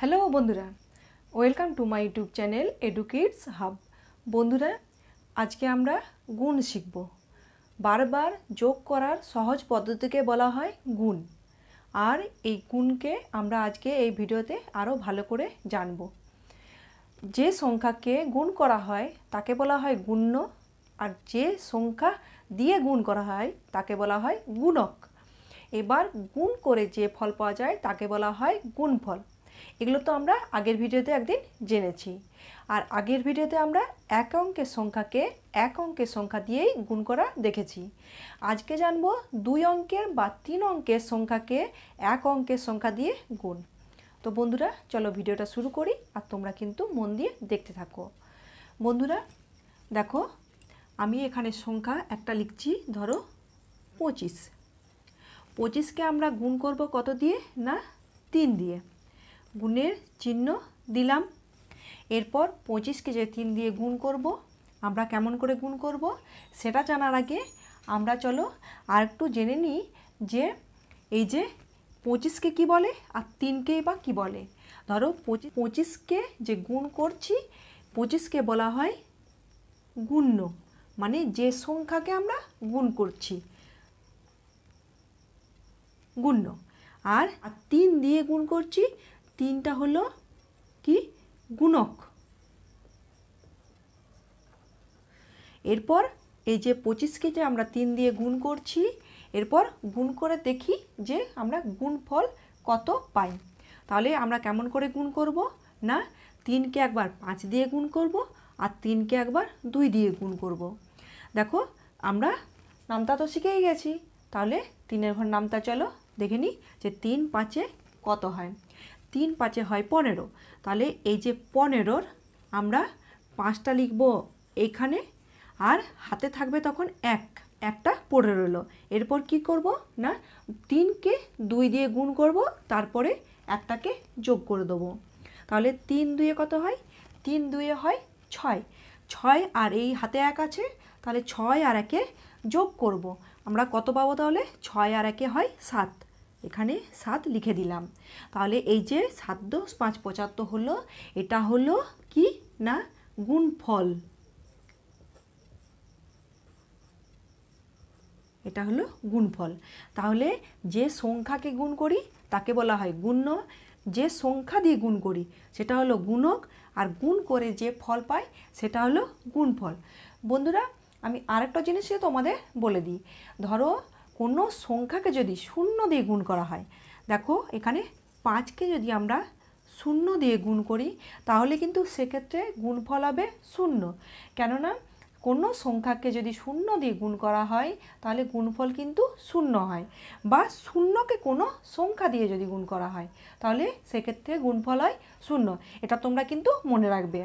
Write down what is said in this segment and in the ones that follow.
Hello বন্ধুরা welcome to my YouTube channel Educates Hub বন্ধুরা আজকে আমরা গুণ শিখব বারবার যোগ করার সহজ পদ্ধতিকে বলা হয় গুণ আর এই গুণকে আমরা আজকে এই ভিডিওতে আরও ভালো করে জানব যে সংখ্যাকে গুণ করা হয় তাকে বলা হয় গুণ্য আর যে সংখ্যা দিয়ে গুণ করা হয় তাকে বলা হয় গুণক এবার গুণ করে যে ফল পাওয়া যায় তাকে বলা হয় গুণফল এগুলো তো আমরা আগের ভিডিওতে একদিন জেনেছি আর আগের ভিডিওতে আমরা এক অঙ্কের সংখ্যাকে এক অঙ্কের সংখ্যা দিয়েই গুণ করা দেখেছি আজকে জানব দুই অঙ্কের বা তিন অঙ্কের সংখ্যাকে এক অঙ্কের সংখ্যা দিয়ে গুণ তো বন্ধুরা চলো ভিডিওটা শুরু করি আর তোমরা কিন্তু মন দিয়ে দেখতে থাকো বন্ধুরা দেখো আমি এখানে সংখ্যা একটা লিখছি ধরো পঁচিশ পঁচিশকে আমরা গুণ করব কত দিয়ে না তিন দিয়ে গুণের চিহ্ন দিলাম এরপর পঁচিশকে যে তিন দিয়ে গুণ করব আমরা কেমন করে গুণ করব সেটা জানার আগে আমরা চলো আর একটু জেনে নিই যে এই যে পঁচিশকে কি বলে আর তিনকেই বা কি বলে ধরো পঁচিশ পঁচিশকে যে গুণ করছি পঁচিশকে বলা হয় গুণ্য মানে যে সংখ্যাকে আমরা গুণ করছি গুণ্য আর তিন দিয়ে গুণ করছি তিনটা হলো কি গুণক এরপর এই যে পঁচিশকে যে আমরা তিন দিয়ে গুণ করছি এরপর গুণ করে দেখি যে আমরা গুণফল কত পাই তাহলে আমরা কেমন করে গুণ করব না তিনকে একবার পাঁচ দিয়ে গুণ করব আর তিনকে একবার দুই দিয়ে গুণ করব। দেখো আমরা নামতা তো শিখেই গেছি তাহলে তিনের ঘর নামতা চলো দেখে নিই যে তিন পাঁচে কত হয় তিন পাঁচে হয় পনেরো তাহলে এই যে পনেরোর আমরা পাঁচটা লিখব এইখানে আর হাতে থাকবে তখন এক একটা পড়ে রইল এরপর কি করব না তিনকে দুই দিয়ে গুণ করব তারপরে একটাকে যোগ করে দেবো তাহলে তিন দুয়ে কত হয় তিন দুয়ে হয় ছয় ছয় আর এই হাতে এক আছে তাহলে ছয় আর একে যোগ করব আমরা কত পাবো তাহলে ছয় আর একে হয় সাত এখানে সাত লিখে দিলাম তাহলে এই যে সাত দশ পাঁচ পঁচাত্তর হলো এটা হলো কি না গুণফল এটা হলো গুণফল তাহলে যে সংখ্যাকে গুণ করি তাকে বলা হয় গুণ্য যে সংখ্যা দিয়ে গুণ করি সেটা হলো গুণক আর গুণ করে যে ফল পাই সেটা হলো গুণফল বন্ধুরা আমি আরেকটা জিনিস তোমাদের বলে দিই ধরো কোনো সংখ্যাকে যদি শূন্য দিয়ে গুণ করা হয় দেখো এখানে পাঁচকে যদি আমরা শূন্য দিয়ে গুণ করি তাহলে কিন্তু সেক্ষেত্রে গুণফল হবে শূন্য কেননা কোনো সংখ্যাকে যদি শূন্য দিয়ে গুণ করা হয় তাহলে গুণফল কিন্তু শূন্য হয় বা শূন্যকে কোনো সংখ্যা দিয়ে যদি গুণ করা হয় তাহলে সেক্ষেত্রে গুণফল হয় শূন্য এটা তোমরা কিন্তু মনে রাখবে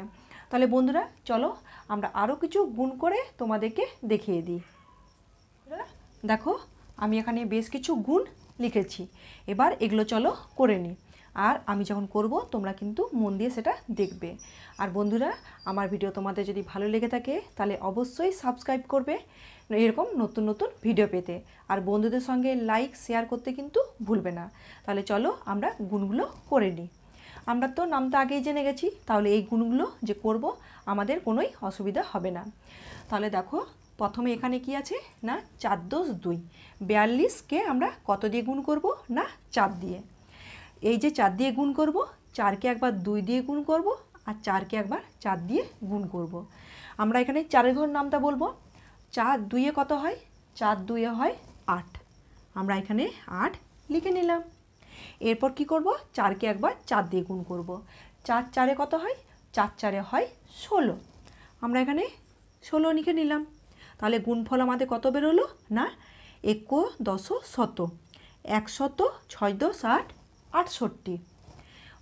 তাহলে বন্ধুরা চলো আমরা আরও কিছু গুণ করে তোমাদেরকে দেখিয়ে দিই দেখো আমি এখানে বেশ কিছু গুণ লিখেছি এবার এগুলো চলো করে নিই আর আমি যখন করব তোমরা কিন্তু মন দিয়ে সেটা দেখবে আর বন্ধুরা আমার ভিডিও তোমাদের যদি ভালো লেগে থাকে তাহলে অবশ্যই সাবস্ক্রাইব করবে এরকম নতুন নতুন ভিডিও পেতে আর বন্ধুদের সঙ্গে লাইক শেয়ার করতে কিন্তু ভুলবে না তাহলে চলো আমরা গুণগুলো করে নিই আমরা তো নামটা আগেই জেনে গেছি তাহলে এই গুণগুলো যে করব আমাদের কোনোই অসুবিধা হবে না তাহলে দেখো প্রথমে এখানে কি আছে না চার দোষ দুই বিয়াল্লিশকে আমরা কত দিয়ে গুণ করব না চার দিয়ে এই যে চার দিয়ে গুণ করব চারকে একবার দুই দিয়ে গুণ করব আর চারকে একবার চার দিয়ে গুণ করব। আমরা এখানে চারের ঘর নামটা বলবো চার দুইয়ে কত হয় চার দুইয়ে হয় আট আমরা এখানে আট লিখে নিলাম এরপর কি করব চারকে একবার চার দিয়ে গুণ করব। চার চারে কত হয় চার চারে হয় ষোলো আমরা এখানে ষোলো লিখে নিলাম তাহলে গুণফল আমাদের কত বেরোলো না একো দশ শত একশত ছয় দশ আট আটষট্টি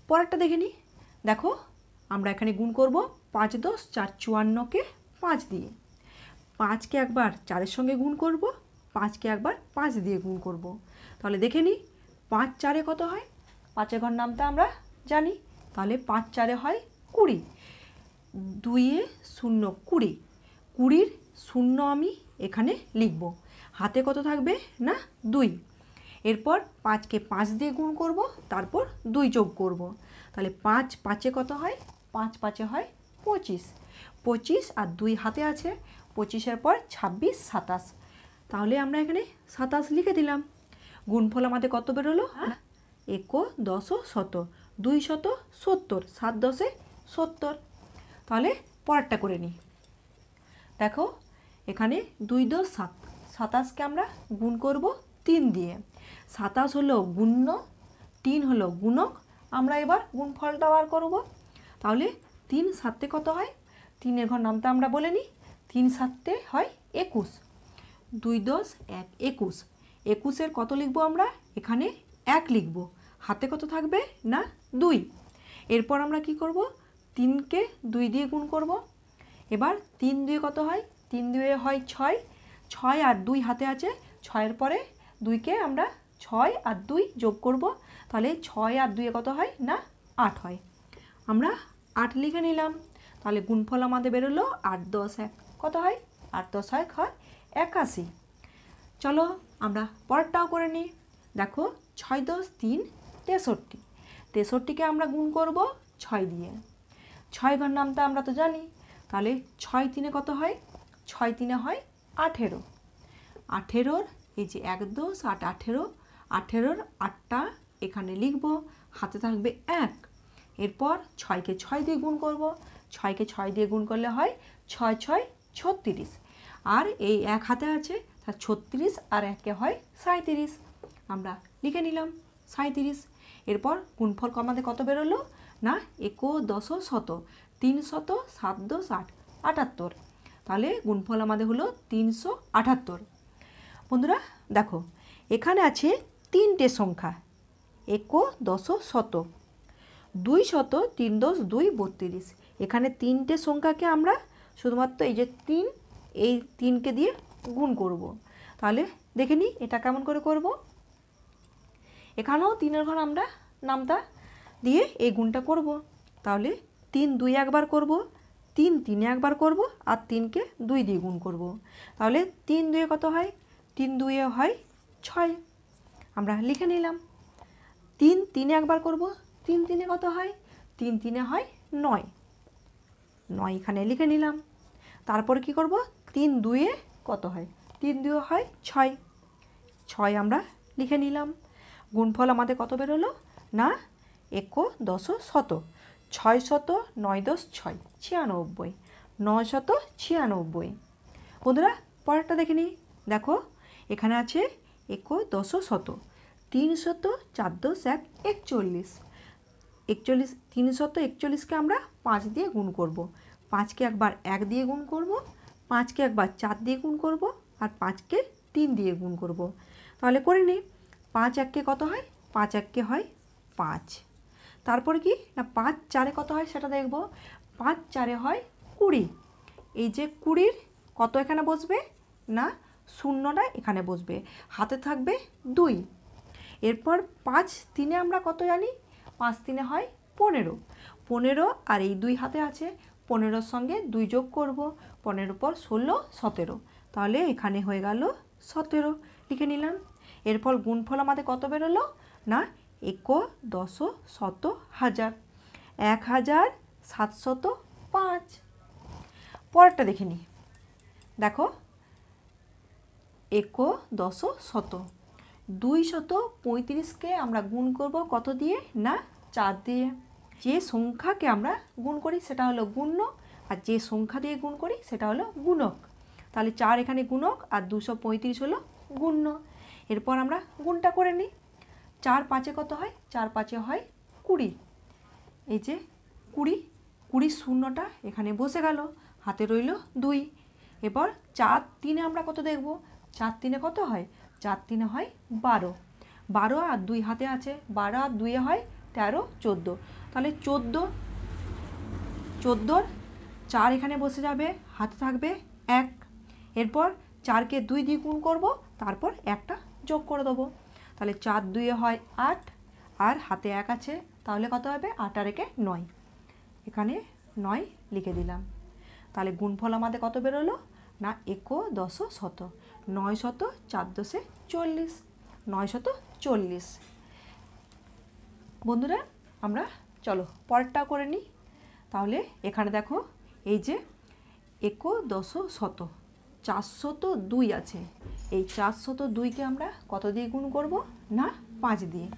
পরেরটা দেখে নিই দেখো আমরা এখানে গুণ করব পাঁচ দশ চার চুয়ান্নকে পাঁচ দিয়ে পাঁচকে একবার চারের সঙ্গে গুণ করব পাঁচকে একবার পাঁচ দিয়ে গুণ করব। তাহলে দেখে নিই পাঁচ চারে কত হয় পাঁচের ঘর নামটা আমরা জানি তাহলে পাঁচ চারে হয় কুড়ি দুইয়ে শূন্য কুড়ি কুড়ির শূন্য আমি এখানে লিখব হাতে কত থাকবে না দুই এরপর পাঁচকে পাঁচ দিয়ে গুণ করব তারপর দুই যোগ করব। তাহলে পাঁচ পাঁচে কত হয় পাঁচ পাঁচে হয় পঁচিশ পঁচিশ আর দুই হাতে আছে পঁচিশের পর ছাব্বিশ সাতাশ তাহলে আমরা এখানে সাতাশ লিখে দিলাম গুণফল আমাদের কত বেরোলো একো দশ শত দুই শত সত্তর সাত দশে সত্তর তাহলে পরেরটা করে নিই দেখো এখানে দুই দশ সাত সাতাশকে আমরা গুণ করব তিন দিয়ে সাতাশ হলো গুণ্য তিন হলো গুণক আমরা এবার গুণফলটা বার করব তাহলে তিন সাতে কত হয় তিনের ঘর নামটা আমরা বলে নিই তিন সাতে হয় একুশ দুই দশ এক একুশ একুশের কত লিখব আমরা এখানে এক লিখব হাতে কত থাকবে না দুই এরপর আমরা কি করব তিনকে দুই দিয়ে গুণ করব এবার তিন দুয়ে কত হয় তিন দুয়ে হয় ছয় ছয় আর দুই হাতে আছে ছয়ের পরে দুইকে আমরা ছয় আর দুই যোগ করব তাহলে ছয় আর দুয়ে কত হয় না আট হয় আমরা আট লিখে নিলাম তাহলে গুণফল আমাদের বেরোলো আট দশ এক কত হয় আট দশ এক হয় একাশি চলো আমরা পরটাও করে নিই দেখো ছয় দশ তিন তেষট্টি তেষট্টিকে আমরা গুণ করব ছয় দিয়ে ছয় ঘর নামটা আমরা তো জানি তাহলে ছয় তিনে কত হয় ছয় তিনে হয় আঠেরো আঠেরোর এই যে এক দোষ আট আঠেরো আঠেরোর আটটা এখানে লিখব হাতে থাকবে এক এরপর ছয়কে ছয় দিয়ে গুণ করব ছয়কে ছয় দিয়ে গুণ করলে হয় ছয় ছয় ছত্রিশ আর এই এক হাতে আছে তার ছত্রিশ আর একে হয় সাঁত্রিশ আমরা লিখে নিলাম সাঁত্রিশ এরপর গুণফল কমাতে কত বেরোলো না একো দশ শত তিনশত সাত দশ আট আটাত্তর তাহলে গুণফল আমাদের হলো তিনশো আটাত্তর বন্ধুরা দেখো এখানে আছে তিনটে সংখ্যা একো দশ শত দুই শত তিন দশ দুই বত্রিশ এখানে তিনটে সংখ্যাকে আমরা শুধুমাত্র এই যে তিন এই তিনকে দিয়ে গুণ করব। তাহলে দেখে নিই এটা কেমন করে করব। এখানেও তিনের ঘর আমরা নামটা দিয়ে এই গুণটা করব। তাহলে তিন দুই একবার করব তিন তিনে একবার করব আর তিনকে দুই দিয়ে গুণ করব তাহলে তিন দুয়ে কত হয় তিন দুয়ে হয় ছয় আমরা লিখে নিলাম তিন তিনে একবার করব তিন তিনে কত হয় তিন তিনে হয় নয় নয় এখানে লিখে নিলাম তারপর কি করব তিন দুয়ে কত হয় তিন দুয়ে হয় ছয় ছয় আমরা লিখে নিলাম গুণফল আমাদের কত বেরোলো না একো দশ শত ছয় শত নয় দশ ছয় ছিয়ানব্বই নয় শত ছিয়ানব্বই বন্ধুরা পরেরটা দেখে নিই দেখো এখানে আছে একো দশ শত তিন শত চার দশ এক একচল্লিশ একচল্লিশ তিন শত একচল্লিশকে আমরা পাঁচ দিয়ে গুণ করব। পাঁচকে একবার এক দিয়ে গুণ করব। পাঁচকে একবার চার দিয়ে গুণ করব। আর পাঁচকে তিন দিয়ে গুণ করব। তাহলে করে নিই পাঁচ এককে কত হয় পাঁচ এককে হয় পাঁচ তারপর কি না পাঁচ চারে কত হয় সেটা দেখব পাঁচ চারে হয় কুড়ি এই যে কুড়ির কত এখানে বসবে না শূন্যটা এখানে বসবে হাতে থাকবে দুই এরপর পাঁচ তিনে আমরা কত জানি পাঁচ তিনে হয় পনেরো পনেরো আর এই দুই হাতে আছে পনেরোর সঙ্গে দুই যোগ করব পনেরো পর ষোলো সতেরো তাহলে এখানে হয়ে গেল সতেরো লিখে নিলাম এরপর গুণফল আমাদের কত বেরোলো না একো দশ শত হাজার এক হাজার সাতশত পাঁচ পরেরটা দেখে নি দেখো একো দশ শত দুই শত পঁয়ত্রিশকে আমরা গুণ করব কত দিয়ে না চার দিয়ে যে সংখ্যাকে আমরা গুণ করি সেটা হলো গুণ্য আর যে সংখ্যা দিয়ে গুণ করি সেটা হলো গুণক তাহলে চার এখানে গুণক আর দুশো পঁয়ত্রিশ হলো গুণ্য এরপর আমরা গুণটা করে নিই চার পাঁচে কত হয় চার পাঁচে হয় কুড়ি এই যে কুড়ি কুড়ি শূন্যটা এখানে বসে গেল হাতে রইল দুই এরপর চার তিনে আমরা কত দেখব চার তিনে কত হয় চার তিনে হয় বারো বারো আর দুই হাতে আছে বারো আর দুইয়ে হয় তেরো চোদ্দো তাহলে চোদ্দো চোদ্দোর চার এখানে বসে যাবে হাতে থাকবে এক এরপর চারকে দুই দ্বিগুণ করব তারপর একটা যোগ করে দেবো তাহলে চার দুয়ে হয় আট আর হাতে এক আছে তাহলে কত হবে আট আর একে নয় এখানে নয় লিখে দিলাম তাহলে গুণফল আমাদের কত বেরোলো না একো দশ শত নয় শত চার দশে চল্লিশ নয় শত চল্লিশ বন্ধুরা আমরা চলো পরেরটা করে নিই তাহলে এখানে দেখো এই যে একো দশ শত চারশত দুই আছে এই চারশত দুইকে আমরা কত দিয়ে গুণ করব না পাঁচ দিয়ে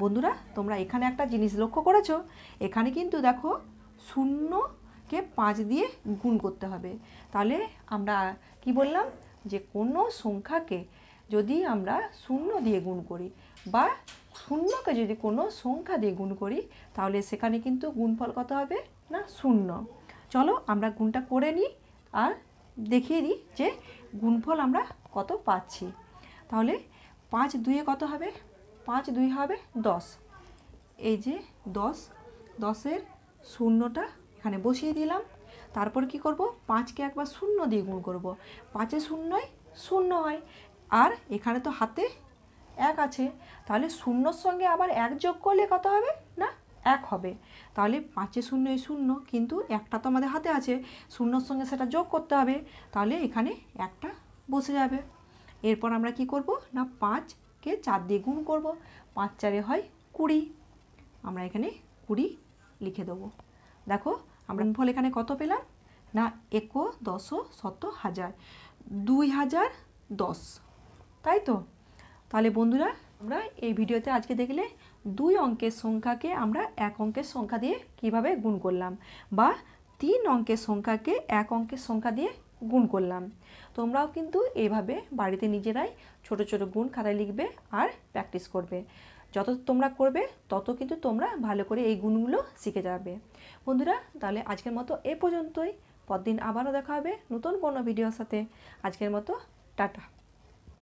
বন্ধুরা তোমরা এখানে একটা জিনিস লক্ষ্য করেছো এখানে কিন্তু দেখো শূন্যকে পাঁচ দিয়ে গুণ করতে হবে তাহলে আমরা কি বললাম যে কোনো সংখ্যাকে যদি আমরা শূন্য দিয়ে গুণ করি বা শূন্যকে যদি কোনো সংখ্যা দিয়ে গুণ করি তাহলে সেখানে কিন্তু গুণফল কত হবে না শূন্য চলো আমরা গুণটা করে নিই আর দেখিয়ে দিই যে গুণফল আমরা কত পাচ্ছি তাহলে পাঁচ দুয়ে কত হবে পাঁচ দুই হবে দশ এই যে দশ দশের শূন্যটা এখানে বসিয়ে দিলাম তারপর কি করব পাঁচকে একবার শূন্য দিয়ে গুণ করব পাঁচে শূন্যই শূন্য হয় আর এখানে তো হাতে এক আছে তাহলে শূন্যর সঙ্গে আবার এক যোগ করলে কত হবে না এক হবে তাহলে পাঁচে শূন্য এই শূন্য কিন্তু একটা তো আমাদের হাতে আছে শূন্যর সঙ্গে সেটা যোগ করতে হবে তাহলে এখানে একটা বসে যাবে এরপর আমরা কি করব না পাঁচকে চার দিয়ে গুণ করব পাঁচ চারে হয় কুড়ি আমরা এখানে কুড়ি লিখে দেবো দেখো আমরা ফল এখানে কত পেলাম না একো দশ শত হাজার দুই হাজার দশ তাই তো তাহলে বন্ধুরা আমরা এই ভিডিওতে আজকে দেখলে দুই অঙ্কের সংখ্যাকে আমরা এক অঙ্কের সংখ্যা দিয়ে কিভাবে গুণ করলাম বা তিন অঙ্কের সংখ্যাকে এক অঙ্কের সংখ্যা দিয়ে গুণ করলাম তোমরাও কিন্তু এভাবে বাড়িতে নিজেরাই ছোট ছোট গুণ খাতায় লিখবে আর প্র্যাকটিস করবে যত তোমরা করবে তত কিন্তু তোমরা ভালো করে এই গুণগুলো শিখে যাবে বন্ধুরা তাহলে আজকের মতো এ পর্যন্তই পরদিন আবারও দেখা হবে নতুন কোনো ভিডিওর সাথে আজকের মতো টাটা